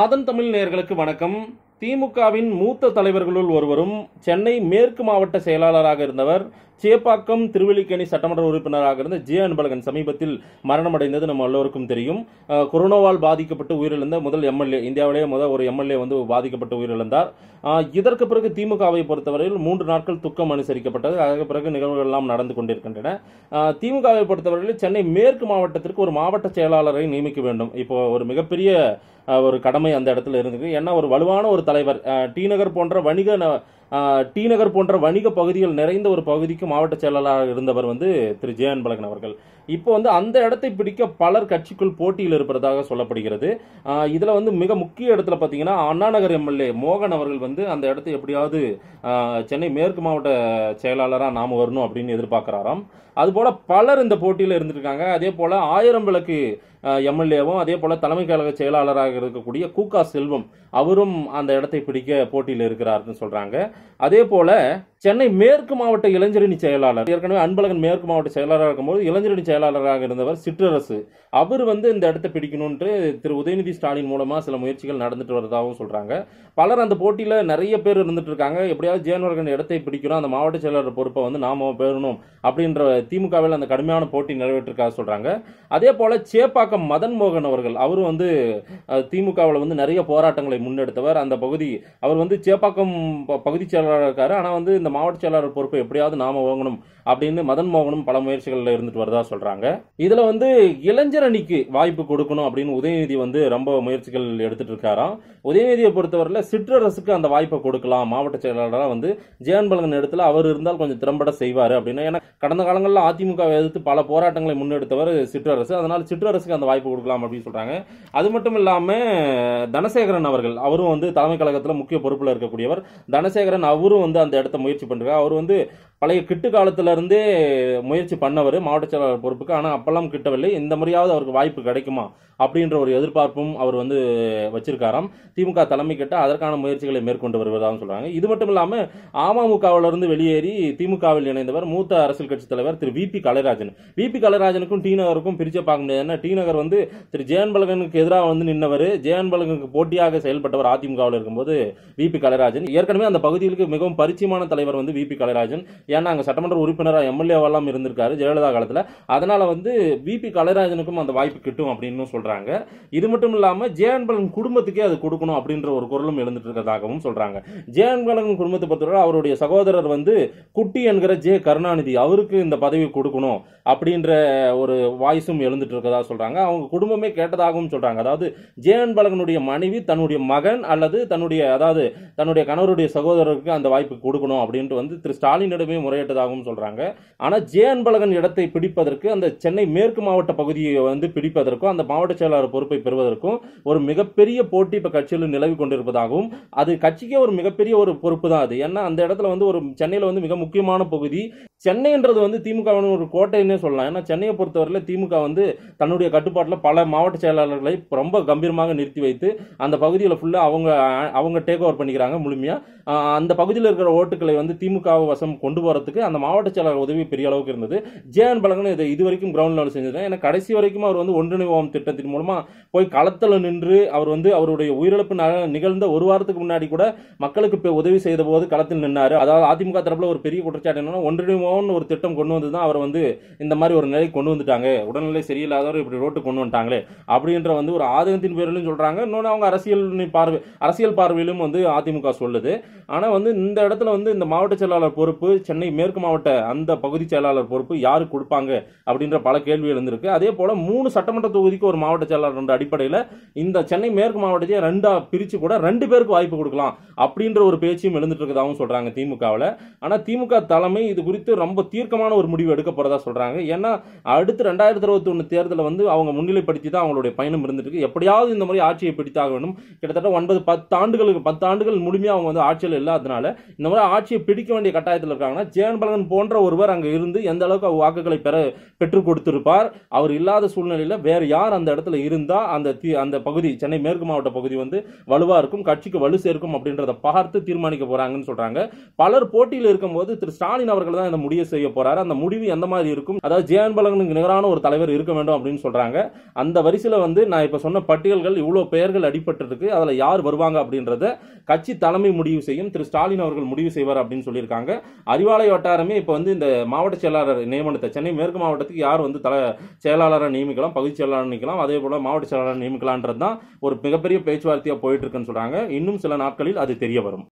ஆதன் தமிழ் நேர்களுக்கு வணக்கம் திமுகவின் மூத்த தலைவர்களுள் ஒருவரும் சென்னை மேற்கு மாவட்ட செயலாளராக இருந்தவர் சேப்பாக்கம் திருவள்ளிக்கணி சட்டமன்ற உறுப்பினராக இருந்த ஜே அன்பழகன் சமீபத்தில் மரணமடைந்தது நம்ம எல்லோருக்கும் தெரியும் கொரோனாவால் பாதிக்கப்பட்டு உயிரிழந்த முதல் எம்எல்ஏ இந்தியாவிலேயே முதல் ஒரு எம்எல்ஏ வந்து பாதிக்கப்பட்டு உயிரிழந்தார் இதற்கு பிறகு திமுகவை பொறுத்தவரையில் மூன்று நாட்கள் துக்கம் அனுசரிக்கப்பட்டது அதற்கு பிறகு நிகழ்வுகள் எல்லாம் நடந்து கொண்டிருக்கின்றன திமுகவை பொறுத்தவரையில் சென்னை மேற்கு மாவட்டத்திற்கு ஒரு மாவட்ட செயலாளரை நியமிக்க வேண்டும் இப்போ ஒரு மிகப்பெரிய ஒரு கடமை அந்த இடத்துல இருந்தது ஏன்னா ஒரு வலுவான ஒரு தலைவர் டி நகர் போன்ற வணிக டி நகர் போன்ற வணிக பகுதிகள் நிறைந்த ஒரு பகுதிக்கு மாவட்ட செயலாளராக இருந்தவர் வந்து திரு ஜே அன்பழகன் அவர்கள் இப்போ வந்து அந்த இடத்தை பிடிக்க பலர் கட்சிக்குள் போட்டியில் இருப்பதாக சொல்லப்படுகிறது இதில் வந்து மிக முக்கிய இடத்துல பார்த்தீங்கன்னா அண்ணாநகர் எம்எல்ஏ மோகன் அவர்கள் வந்து அந்த இடத்தை எப்படியாவது சென்னை மேற்கு மாவட்ட செயலாளராக நாம் வரணும் அப்படின்னு எதிர்பார்க்குறாராம் அதுபோல் பலர் இந்த போட்டியில் இருந்திருக்காங்க அதே போல் ஆயிரம் விளக்கு எம்எல்ஏவும் அதே போல் தலைமை கழக செயலாளராக இருக்கக்கூடிய கூகா செல்வம் அவரும் அந்த இடத்தை பிடிக்க போட்டியில் இருக்கிறார்னு சொல்கிறாங்க அதே போல் சென்னை மேற்கு மாவட்ட இளைஞரணி செயலாளர் ஏற்கனவே அன்பழகன் மேற்கு மாவட்ட செயலாளராக இருக்கும்போது இளைஞரணி செயலாளராக இருந்தவர் சிற்றரசு அவர் வந்து இந்த இடத்தை பிடிக்கணும்ன்ட்டு திரு உதயநிதி ஸ்டாலின் மூலமாக சில முயற்சிகள் நடந்துட்டு வரதாகவும் சொல்கிறாங்க பலர் அந்த போட்டியில் நிறைய பேர் இருந்துட்டு இருக்காங்க எப்படியாவது ஜெயன்வர்கன் இடத்தை பிடிக்கணும் அந்த மாவட்ட செயலாளர் பொறுப்பை வந்து நாம பெறணும் அப்படின்ற திமுகவில் அந்த கடுமையான போட்டி நிறைவேற்றிருக்காங்க சொல்கிறாங்க அதே போல் சேப்பாக்கம் பக்கம் மதன் மோகன் அவர்கள் அவரும் வந்து திமுகவில் வந்து நிறைய போராட்டங்களை முன்னெடுத்தவர் அந்த பகுதி அவர் வந்து சேப்பாக்கம் பகுதி செயலாளர் இருக்கார் ஆனால் வந்து இந்த மாவட்ட செயலாளர் பொறுப்பை எப்படியாவது நாம வாங்கணும் அப்படின்னு மதன் மோகனும் பல முயற்சிகளில் இருந்துட்டு வருதா சொல்கிறாங்க இதில் வந்து இளைஞர் அணிக்கு வாய்ப்பு கொடுக்கணும் அப்படின்னு உதயநிதி வந்து ரொம்ப முயற்சிகள் எடுத்துட்டு இருக்காராம் உதயநிதியை பொறுத்தவரையில் சிற்றரசுக்கு அந்த வாய்ப்பை கொடுக்கலாம் மாவட்ட செயலாளராக வந்து ஜெயன் பலகன் இடத்துல அவர் இருந்தால் கொஞ்சம் திறம்பட செய்வார் அப்படின்னு ஏன்னா கடந்த காலங்களில் அதிமுகவை எதிர்த்து பல போராட்டங்களை முன்னெடுத்தவர் சிற்றரசு அதனால் சிற்றரசுக்கு அந்த வாய்ப்பு கொடுக்கலாம் அப்படின்னு சொல்கிறாங்க அது மட்டும் இல்லாமல் தனசேகரன் அவர்கள் அவரும் வந்து தலைமை கழகத்தில் முக்கிய பொறுப்பில் இருக்கக்கூடியவர் தனசேகரன் அவரும் வந்து அந்த இடத்த முயற்சி பண்ணுறாரு அவர் வந்து பழைய கிட்டு காலத்திலேருந்தே முயற்சி பண்ணவர் மாவட்ட செயலாளர் பொறுப்புக்கு ஆனால் அப்பெல்லாம் கிட்டவில்லை இந்த முறையாவது அவருக்கு வாய்ப்பு கிடைக்குமா அப்படின்ற ஒரு எதிர்பார்ப்பும் அவர் வந்து வச்சிருக்காராம் திமுக தலைமை கிட்ட அதற்கான முயற்சிகளை மேற்கொண்டு வருவதாக சொல்கிறாங்க இது மட்டும் இல்லாமல் அமமுகவிலிருந்து வெளியேறி திமுகவில் இணைந்தவர் மூத்த அரசியல் கட்சி தலைவர் Thiru V P Kalairajan V P கலைராஜனுக்கும் டி நகருக்கும் பிரித்து பார்க்க முடியாது ஏன்னா டி நகர் வந்து திரு ஜெயன் பலகனுக்கு எதிராக வந்து நின்றவர் ஜெயன் பலகனுக்கு போட்டியாக செயல்பட்டவர் அதிமுகவில் இருக்கும்போது வி பி கலைராஜன் ஏற்கனவே அந்த பகுதிகளுக்கு மிகவும் பரிச்சயமான தலைவர் வந்து வி பி கலைராஜன் ஏன்னா அங்கே சட்டமன்ற உறுப்பினராக எம்எல்ஏவெல்லாம் இருந்திருக்காரு ஜெயலலிதா காலத்தில் அதனால் வந்து பிபி கலைராஜனுக்கும் அந்த வாய்ப்பு கிட்டும் அப்படின்னு சொல்கிறாங்க இது மட்டும் இல்லாமல் ஜெயன்பலன் குடும்பத்துக்கே அது கொடுக்கணும் அப்படின்ற ஒரு குரலும் எழுந்துட்டு இருக்கிறதாகவும் சொல்கிறாங்க ஜெயன்பலன் குடும்பத்தை பொறுத்தவரை அவருடைய சகோதரர் வந்து குட்டி என்கிற ஜே கருணாநிதி அவருக்கு இந்த பதவி கொடுக்கணும் அப்படின்ற ஒரு வாய்ஸும் எழுந்துட்டு இருக்கிறதா சொல்கிறாங்க அவங்க குடும்பமே கேட்டதாகவும் சொல்கிறாங்க அதாவது பலகனுடைய மனைவி தன்னுடைய மகன் அல்லது தன்னுடைய அதாவது தன்னுடைய கணவருடைய சகோதரருக்கு அந்த வாய்ப்பு கொடுக்கணும் அப்படின்ட்டு வந்து திரு ஸ்டாலினிடமே எல்லாத்துக்குமே முறையிட்டதாகவும் சொல்கிறாங்க ஆனால் ஜே அன்பழகன் இடத்தை பிடிப்பதற்கு அந்த சென்னை மேற்கு மாவட்ட பகுதியை வந்து பிடிப்பதற்கும் அந்த மாவட்ட செயலாளர் பொறுப்பை பெறுவதற்கும் ஒரு மிகப்பெரிய போட்டி இப்போ கட்சியில் நிலவி கொண்டிருப்பதாகவும் அது கட்சிக்கே ஒரு மிகப்பெரிய ஒரு பொறுப்பு தான் அது ஏன்னா அந்த இடத்துல வந்து ஒரு சென்னையில் வந்து மிக முக்கியமான பகுதி சென்னைன்றது வந்து திமுக ஒரு கோட்டைன்னே சொல்லலாம் ஏன்னா சென்னையை பொறுத்தவரையில் திமுக வந்து தன்னுடைய கட்டுப்பாட்டில் பல மாவட்ட செயலாளர்களை ரொம்ப கம்பீரமாக நிறுத்தி வைத்து அந்த பகுதியில் ஃபுல்லாக அவங்க அவங்க டேக் ஓவர் பண்ணிக்கிறாங்க முழுமையாக அந்த பகுதியில் இருக்கிற ஓட்டுகளை வந்து திமுக வசம் கொண்டு போகிறதுக்கு அந்த மாவட்ட செயலாளர் உதவி பெரிய அளவுக்கு இருந்தது ஜேஎன் பழகன் இதை இது வரைக்கும் கிரவுண்ட் லெவல் செஞ்சிருக்காங்க ஏன்னா கடைசி வரைக்கும் அவர் வந்து ஒன்றிணைவோம் திட்டத்தின் மூலமாக போய் களத்தில் நின்று அவர் வந்து அவருடைய உயிரிழப்பு நிகழ்ந்த ஒரு வாரத்துக்கு முன்னாடி கூட மக்களுக்கு உதவி செய்த போது களத்தில் நின்னார் அதாவது அதிமுக தரப்பில் ஒரு பெரிய குற்றச்சாட்டு என்னன்னா ஒன்றிணைவோம்னு ஒரு திட்டம் கொண்டு வந்து தான் அவர் வந்து இந்த மாதிரி ஒரு நிலை கொண்டு வந்துட்டாங்க உடல்நிலை சரியில்லாதவர் இப்படி ரோட்டு கொண்டு வந்துட்டாங்களே அப்படின்ற வந்து ஒரு ஆதங்கத்தின் பேரிலும் சொல்கிறாங்க இன்னொன்று அவங்க அரசியல் பார்வை அரசியல் பார்வையிலும் வந்து அதிமுக சொல்லுது ஆனால் வந்து இந்த இடத்துல வந்து இந்த மாவட்ட செயலாளர் பொறுப்பு சென்னை மேற்கு மாவட்ட அந்த பகுதி செயலாளர் பொறுப்பு யார் கொடுப்பாங்க அப்படின்ற பல கேள்வி எழுந்திருக்கு அதே போல் மூணு சட்டமன்ற தொகுதிக்கு ஒரு மாவட்ட செயலாளர் என்ற அடிப்படையில் இந்த சென்னை மேற்கு மாவட்டத்தையே ரெண்டாக பிரித்து கூட ரெண்டு பேருக்கு வாய்ப்பு கொடுக்கலாம் அப்படின்ற ஒரு பேச்சும் எழுந்துட்டு இருக்கதாகவும் சொல்கிறாங்க திமுகவில் ஆனால் திமுக தலைமை இது குறித்து ரொம்ப தீர்க்கமான ஒரு முடிவு எடுக்க போகிறதா சொல்கிறாங்க ஏன்னா அடுத்து ரெண்டாயிரத்தி இருபத்தி ஒன்று தேர்தலில் வந்து அவங்க முன்னிலைப்படுத்தி தான் அவங்களுடைய பயணம் இருந்துருக்கு எப்படியாவது இந்த மாதிரி ஆட்சியை பிடித்தாக வேண்டும் கிட்டத்தட்ட ஒன்பது பத்து ஆண்டுகளுக்கு பத்து ஆண்டுகள் முழுமையாக அவங்க வந்து ஆட்சியில் இல்லாதனால இந்த மாதிரி ஆட்சியை பிடிக்க வேண்டிய கட்டாயத்தில் இருக்காங்க ஆனால் சேன்பழகன் போன்ற ஒருவர் அங்கே இருந்து எந்த அளவுக்கு வாக்குகளை பெற பெற்றுக் கொடுத்திருப்பார் அவர் இல்லாத சூழ்நிலையில் வேறு யார் அந்த இடத்துல இருந்தால் அந்த தி அந்த பகுதி சென்னை மேற்கு மாவட்ட பகுதி வந்து வலுவாக இருக்கும் கட்சிக்கு வலு சேர்க்கும் அப்படின்றத பார்த்து தீர்மானிக்க போகிறாங்கன்னு சொல்கிறாங்க பலர் போட்டியில் இருக்கும்போது திரு ஸ்டாலின் அவர்கள் தான் இந்த முடிவு செய்ய போகிறார் அந்த முடிவு எந்த மாதிரி இருக்கும் அதாவது ஜேன்பலகனுக்கு நிகரான ஒரு தலைவர் இருக்க வேண்டும் அப்படின்னு சொல்கிறாங்க அந்த வரிசையில் வந்து நான் இப்போ சொன்ன பட்டியல்கள் இவ்வளோ பெயர்கள் அடிபட்டிருக்கு அதில் யார் வருவாங்க அப்படின்றத கட்சி தலைமை முடிவு செய்யும் திரு ஸ்டாலின் அவர்கள் முடிவு செய்வார் அப்படின்னு சொல்லியிருக்காங்க அறிவா தேவாலய வட்டாரமே இப்போ வந்து இந்த மாவட்ட செயலாளர் நியமனத்தை சென்னை மேற்கு மாவட்டத்துக்கு யார் வந்து தலை செயலாளராக நியமிக்கலாம் பகுதி செயலாளர் நியமிக்கலாம் அதே போல் மாவட்ட செயலாளர் நியமிக்கலான்றது தான் ஒரு மிகப்பெரிய பேச்சுவார்த்தையாக போயிட்டு இருக்குன்னு சொல்கிறாங்க இன்னும் சில நாட்களில் அது தெரிய வரும்